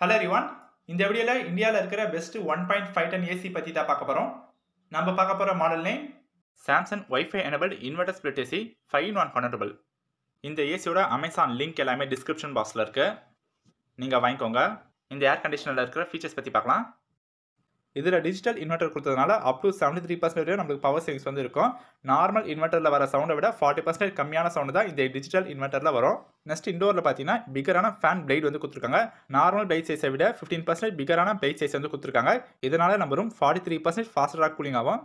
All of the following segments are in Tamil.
ஹலோ ரிவான் இந்த வீடியோவில் இந்தியாவில் இருக்கிற best one point five ton AC பற்றி தான் பார்க்க போகிறோம் நம்ம பார்க்க போகிற model name Samsung wifi enable inverter split AC five in one பண்ணட்டபிள் இந்த ஏசியோட அமேசான் லிங்க் எல்லாமே டிஸ்கிரிப்ஷன் பாக்ஸில் இருக்குது நீங்கள் வாங்கிக்கோங்க இந்த ஏர் கண்டிஷனில் இருக்கிற ஃபீச்சர்ஸ் பற்றி பார்க்கலாம் இதில் டிஜிட்டல் இன்வெர்டர் கொடுத்ததுனால up to seventy three percent வரையும் நம்மளுக்கு பவர் சேவிங்ஸ் வந்து இருக்கும் நார்மல் இன்வெர்டரில் வர சவுண்டை விட ஃபார்ட்டி பர்சன்டேஜ் கம்மியான சவுண்டு தான் இந்த டிஜிட்டல் இன்வெர்டரில் வரும் நெக்ஸ்ட் இண்டோரில் பார்த்தீங்கன்னா பிகரான ஃபேன் பிளேட் வந்து கொடுத்துருக்காங்க நார்மல் பைட் சைஸை விட ஃபிஃப்டீன் பர்சன்டேஜ் பிகரான பைட் சைஸ் வந்து கொடுத்துருக்காங்க இதனால் நம்ம ரூம் ஃபார்ட்டி த்ரீ பர்சன்டேஜ் ஃபாஸ்டராக கூலிங் ஆகும்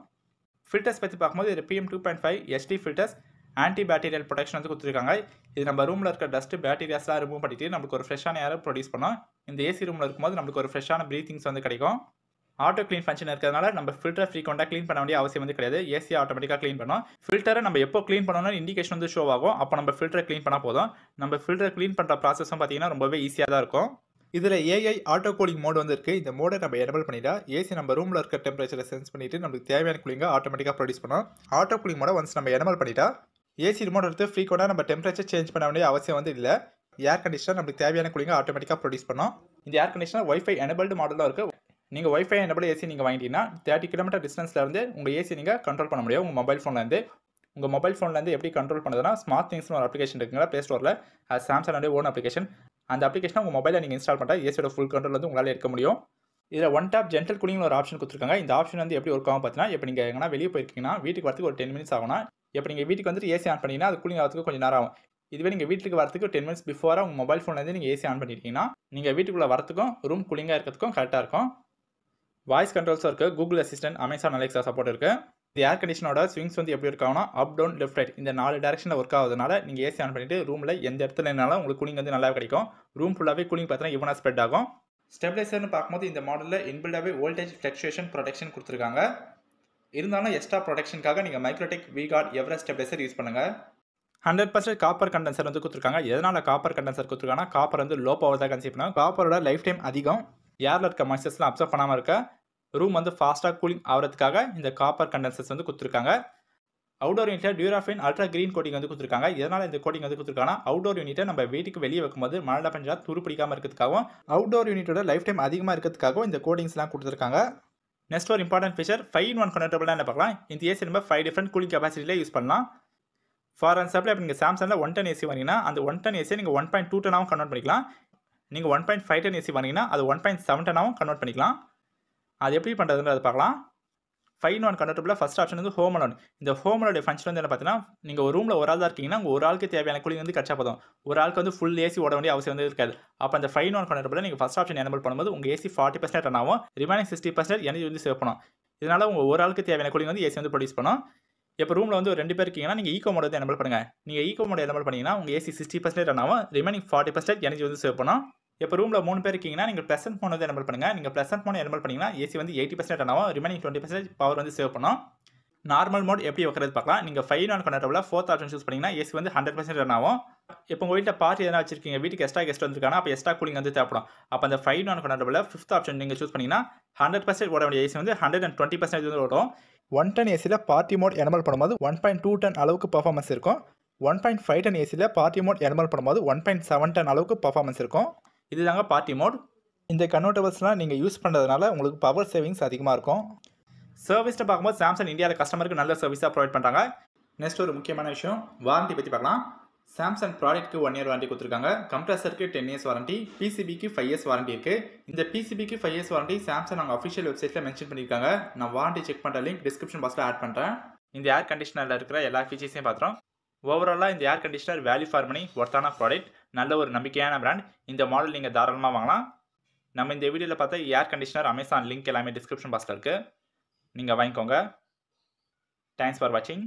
ஃபில்டர்ஸ் பற்றி பார்க்கும்போது இது பிஎம் டூ பாயிண்ட் ஃபைவ் எஸ்டி ஃபில்டர்ஸ் ஆன்டி பேக்டீரியல் ப்ரொடெக்ஷன் வந்து கொடுத்துருக்காங்க இது நம்ம ரூமில் இருக்க டஸ்ட் பேக்டீரியாஸ்லாம் ரிமூவ் பண்ணிட்டு நம்மளுக்கு ஒரு ஃப்ரெஷ்ஷான ஏரை ப்ரொடியூஸ் பண்ணோம் இந்த ஏசி ரூமில் இருக்கும்போது நம்மளுக்கு ஒரு ஃப்ரெஷ்ஷான ப்ரீத்திங்ஸ் வந்து கிடைக்கும் ஆட்டோ க்ளீன் ஃபங்க்ஷன் இருக்கிறதுனால நம்ம ஃபில்டர் ஃப்ரீக்வெண்ட்டாக க்ளீன் பண்ண வேண்டிய அவசியம் வந்து கிடையாது ஏசி ஆட்டோமேட்டிக்காக க்ளீன் பண்ணோம் ஃபில்டரை நம்ம எப்போ க்ளீன் பண்ணணும்னு இண்டிகேஷன் வந்து ஷோ ஆகும் அப்போ நம்ம ஃபில்டரை க்ளீன் பண்ணால் போதும் நம்ம ஃபில்டர் க்ளீன் பண்ணுற ப்ராசஸும் பார்த்தீங்கன்னா ரொம்பவே ஈஸியாக தான் இருக்கும் இதில் ஏஐ ஆட்டோ கூலிங் மோட் வந்து இருக்குது இந்த மோடை நம்ம எனபிள் பண்ணிட்டா ஏசி நம்ம ரூமில் இருக்க டெம்பரேச்சரை சென்ஸ் பண்ணிவிட்டு நமக்கு தேவையான கூலிங்காக ஆட்டோமேட்டிக்காக ப்ரொடியூஸ் பண்ணோம் ஆட்டோ கூலிங் மோடை ஒன்ஸ் நம்ம எனபிள் பண்ணிட்டா ஏசி ரிமோட் எடுத்து ஃப்ரீக்வெண்ட்டாக நம்ம டெம்பரேச்சர் சேஞ்ச் பண்ண வேண்டிய அவசியம் வந்து இல்லை ஏர் கண்டிஷனர் நமக்கு தேவையான கூலிங்காக ஆட்டோமேட்டிக்காக ப்ரொடியூஸ் பண்ணோம் இந்த ஏர் கண்டிஷனர் ஒய்ஃபை எனபிள்டு மாடலாக இருக்குது நீங்கள் ஒய்ஃபை என்னபடி ஏசி நீங்கள் வாங்கிட்டீங்கன்னா தேர்ட்டி கிலோமீட்டர் டிஸ்டன்ஸில் இருந்து உங்கள் ஏசி நீங்கள் கண்ட்ரோல் பண்ண முடியும் உங்கள் மொபைல் ஃபோன்லேருந்து உங்கள் மொபைல் ஃபோன்லேருந்து எப்படி கண்ட்ரோல் பண்ணுறதுனா ஸ்மார்ட் திங்ஸ்னு ஒரு அப்ளிகேஷன் இருக்குங்களா ப்ளே ஸ்டோரில் அது சாம்சங்கோடைய ஓன் அப்ளிகேஷன் அந்த அப்ளிகேஷனை உங்கள் மொபைலில் நீங்கள் இன்ஸ்டால் பண்ணால் ஏசியோட ஃபுல் கண்ட்ரோல் வந்து உங்களால் இருக்க முடியும் இதில் ஒன் டாப் ஜென்டல் கூலிங்னு ஒரு ஆப்ஷன் கொடுத்துருக்காங்க இந்த ஆப்ஷன் வந்து எப்படி ஒர்க் ஆகும் பார்த்தீங்கன்னா இப்போ நீங்கள் எங்கன்னா வெளியே போயிருக்கீங்கன்னா வீட்டுக்கு வரத்துக்கு ஒரு டென் மினிட்ஸ் ஆகும்னா இப்போ நீங்கள் வீட்டுக்கு வந்துட்டு ஏசி ஆன் பண்ணிங்கன்னா அது கூலிங் ஆகிறதுக்கு கொஞ்சம் நேரம் ஆகும் இதுவே நீங்கள் வீட்டுக்கு வரத்துக்கு டென் மினிட்ஸ் பிஃபோராக உங்கள் மொபைல் ஃபோன்லேருந்து நீங்கள் ஏசி ஆன் பண்ணிட்டீங்கன்னா நீங்கள் வீட்டுக்குள்ளே வரத்துக்கும் ரூம் குளிங்காக இருக்கிறதுக்கும் கரெக்டாக இருக்கும் வாய்ஸ் கண்ட்ரோல்ஸும் இருக்குது Google assistant Amazon Alexa support இருக்குது இந்த ஏர் கண்டிஷனோட ஸ்விங்ஸ் வந்து எப்படி இருக்காங்கன்னா அப் டவுன் லெஃப்ட் ரைட் இந்த நாலு டேரக்ஷனில் ஒர்க் ஆகுதுனால நீங்கள் ஏசி ஆன் பண்ணிவிட்டு ரூமில் எந்த இடத்துல இருந்தாலும் உங்களுக்கு கூலிங் வந்து நல்லா கிடைக்கும் ரூம் ஃபுல்லாகவே கூலிங் பார்த்தீங்கன்னா இவனாக ஸ்ப்ரெட் ஆகும் ஸ்டெப்லைசர்னு பார்க்கும்போது இந்த மாடலில் இன்பில்டாகவே வோல்டேஜ் ஃப்ளக்ஷுவேஷன் ப்ரொடெக்ஷன் கொடுத்துருக்காங்க இருந்தாலும் எக்ஸ்ட்ரா ப்ரொடெக்ஷனுக்காக நீங்கள் Microtek V Guard Everest stabiliser use பண்ணுங்கள் ஹண்ட்ரட் பர்சன்ட் காப்பர் கண்டென்சர் வந்து கொடுத்துருக்காங்க எதனால் காப்பர் கண்டென்சர் கொடுத்துருக்காங்கன்னா காப்பர் வந்து லோ பவர் தான் கன்சீவ் பண்ணுவாங்க காப்பரோட லைஃப் டைம் அதிகம் ஏரில் இருக்க மாய்ச்சர்ஸ்லாம் அப்சர்வ் பண்ணாமல் இருக்க ரூம் வந்து ஃபாஸ்ட்டாக கூலிங் ஆகிறதுக்காக இந்த காப்பர் கண்டென்சர்ஸ் வந்து கொடுத்துருக்காங்க அவுடோர் யூனிட்டில் டியூராஃபின் அல்ட்ரா க்ரீன் கோட்டிங் வந்து கொடுத்துருக்காங்க இதனால் இந்த கோட்டிங் வந்து கொடுத்துருக்காங்கன்னா அவுடோர் யூனிட்டை நம்ம வீட்டுக்கு வெளியே வைக்கும்போது மழை பஞ்சா துரு பிடிக்காமல் இருக்கிறதுக்காகவும் அவுடோர் யூனிட்டோட லைஃப் டைம் அதிகமாக இருக்கிறதுக்காகவும் இந்த கோட்டிங்ஸ்லாம் கொடுத்துருக்காங்க நெக்ஸ்ட் ஒரு important feature five in one கனெக்டபுளாக என்ன பார்க்கலாம் இந்த ஏசி நம்ம ஃபைவ் டிஃப்ரெண்ட் கூலிங் கெப்பாசிட்டியில் யூஸ் பண்ணலாம் ஃபார் எக்ஸாம்பிள் இப்போ நீங்கள் சாம்சங்கில் ஒன் டென் ஏசி வாங்கினா அந்த ஒன் டென் ஏசியை நீங்கள் ஒன் பாயிண்ட் டூ டனாகவும் கன்வெர்ட் பண்ணிக்கலாம் நீங்கள் one point five ton AC வாங்கினா அது ஒன் பாயிண்ட் செவன் டனாகவும் கன்வெர்ட் பண்ணிக்கலாம் அது எப்படி பண்ணுறதுன்றது பார்க்கலாம் ஃபைன் ஒன் கண்டக்டபிளில் ஃபஸ்ட் ஆப்ஷன் வந்து ஹோம் லோன் இந்த ஹோம் லோடைய ஃபங்க்ஷன் வந்து என்ன பார்த்தீங்கன்னா நீங்கள் ஒரு ரூமில் ஒரு ஆள் தான் இருக்கீங்கன்னா உங்கள் ஒரு ஆளுக்கு தேவையான கூலிங் வந்து கிடச்சா போதும் ஒரு ஆளுக்கு வந்து ஃபுல் ஏசி ஓட வேண்டிய அவசியம் வந்து இருக்காது அப்போ அந்த ஃபைன் ஒன் கண்டக்டபிளில் நீங்கள் ஃபஸ்ட் ஆப்ஷன் எனபிள் பண்ணும்போது உங்கள் ஏசி ஃபார்ட்டி பர்சன்ட் ரன் ஆகும் ரிமைனிங் சிக்ஸ்டி பர்சன்ட் எனர்ஜி வந்து சேவ் பண்ணும் இதனால் உங்கள் ஒரு ஆளுக்கு தேவையான கூலிங் வந்து ஏசி வந்து ப்ரொடியூஸ் பண்ணும் இப்போ ரூமில் வந்து ரெண்டு பேர் இருக்கீங்கன்னா நீங்கள் ஈகோ மோட் வந்து எனபிள் பண்ணுங்கள் நீங்கள் ஈகோ மோட் எனபிள் பண்ணிங்கன்னா உங்கள் ஏசி சிக்ஸ்டி பர்சன்ட் ரன் ஆகும் ரிமைனிங் ஃபார்ட்டி பர்சன்ட் எனர்ஜி வந்து சேவ் பண்ணும் இப்போ ரூமில் மூணு பேர் இருக்கீங்கன்னா நீங்கள் ப்ளசன்ட் ஃபோன் வந்து எனபிள் பண்ணுங்கள் நீங்கள் ப்ளசன்ட் ஃபோன் எனபிள் பண்ணிங்கன்னா ஏசி வந்து எயிட்டி பர்சன்ட் ஆகும் ரிமைனிங் டுவெண்ட்டி பர்சன்ட் பவர் வந்து சேவ் பண்ணும் நார்மல் மோட் எப்படி வைக்கிறது பார்க்கலாம் நீங்கள் ஃபைவ் நான் கண்டபிளில் ஃபோர்த் ஆப்ஷன் சூஸ் பண்ணிங்கன்னா ஏசி வந்து ஹண்ட்ரட் பர்சன்ட் ரன் ஆகும் இப்போ உங்கள் வீட்டில் பார்ட்டி எதனா வச்சிருக்கீங்க வீட்டுக்கு எக்ஸ்ட்ரா கெஸ்ட் வந்திருக்காங்க அப்போ எக்ஸ்ட்ரா கூலிங் வந்து தேவைப்படும் அப்போ அந்த ஃபைவ் நான் கண்டபிளில் ஃபிஃப்த் ஆப்ஷன் நீங்கள் சூஸ் பண்ணிங்கன்னா ஹண்ட்ரட் பர்சன்ட் ஓட வேண்டிய ஏசி வந்து ஹண்ட்ரட் அண்ட் டுவெண்ட்டி பர்சன்ட் வந்து ஓடும் ஒன் டன் ஏசியில் பார்ட்டி மோட் எனபிள் பண்ணும்போது ஒன் பாயிண்ட் டூ டன் அளவுக்கு பர்ஃபார்மன்ஸ் இருக்கும் ஒன் பாயிண்ட் ஃபைவ் டன் ஏசியில் பார்ட்டி மோட் எனபிள் பண்ணும்போது ஒன் பாயிண்ட் செவன் டன் அளவுக்கு பர்ஃபார்மன்ஸ் இருக்கும் இது தாங்க பார்ட்டி மோட் இந்த கன்வெர்ட்டபிள்ஸ்லாம் நீங்கள் யூஸ் பண்ணுறதுனால உங்களுக்கு பவர் சேவிங்ஸ் அதிகமாக இருக்கும் சர்வீஸ்ட்டை பார்க்கும்போது சாம்சங் இந்தியாவில் கஸ்டமருக்கு நல்ல சர்வீஸாக ப்ரொவைட் பண்ணுறாங்க நெக்ஸ்ட் ஒரு முக்கியமான விஷயம் வாரண்ட்டி பற்றி பார்க்கலாம் சாம்சங் ப்ராடக்ட்க்கு ஒன் இயர் வாரண்டி கொடுத்துருக்காங்க கம்ப்ரஸருக்கு டென் இயர்ஸ் வாரண்டி பிசிபிக்கு ஃபைவ் இயர்ஸ் வாரண்டி இருக்குது இந்த பிசிபிக்கு ஃபைவ் இயர்ஸ் வாரண்டி சாம்சங் அவங்க அஃபிஷியல் வெப்சைட்டில் மென்ஷன் பண்ணியிருக்காங்க நான் வாரண்டி செக் பண்ணுற லிங்க் டிஸ்கிரிப்ஷன் பாக்ஸில் ஆட் பண்ணுறேன் இந்த ஏர் கண்டிஷனரில் இருக்கிற எல்லா ஃபீச்சர்ஸையும் பார்த்துறோம் ஓவராலாக இந்த air conditioner value for money ஒர்த்தான ப்ராடக்ட் நல்ல ஒரு நம்பிக்கையான பிராண்ட் இந்த மாடல் நீங்கள் தாராளமாக வாங்கலாம் நம்ம இந்த வீடியோவில் பார்த்தா ஏர் கண்டிஷனர் அமேசான் லிங்க் எல்லாமே டிஸ்கிரிப்ஷன் பாக்ஸில் இருக்குது நீங்கள் வாங்கிக்கோங்க தேங்க்ஸ் ஃபார் வாட்சிங்